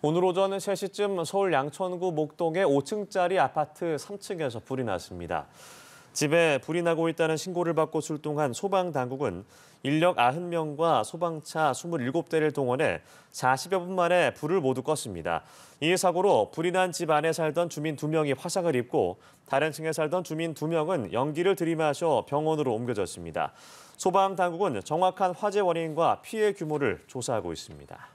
오늘 오전 3시쯤 서울 양천구 목동의 5층짜리 아파트 3층에서 불이 났습니다. 집에 불이 나고 있다는 신고를 받고 출동한 소방당국은 인력 90명과 소방차 27대를 동원해 40여 분 만에 불을 모두 껐습니다. 이 사고로 불이 난 집 안에 살던 주민 2명이 화상을 입고 다른 층에 살던 주민 2명은 연기를 들이마셔 병원으로 옮겨졌습니다. 소방당국은 정확한 화재 원인과 피해 규모를 조사하고 있습니다.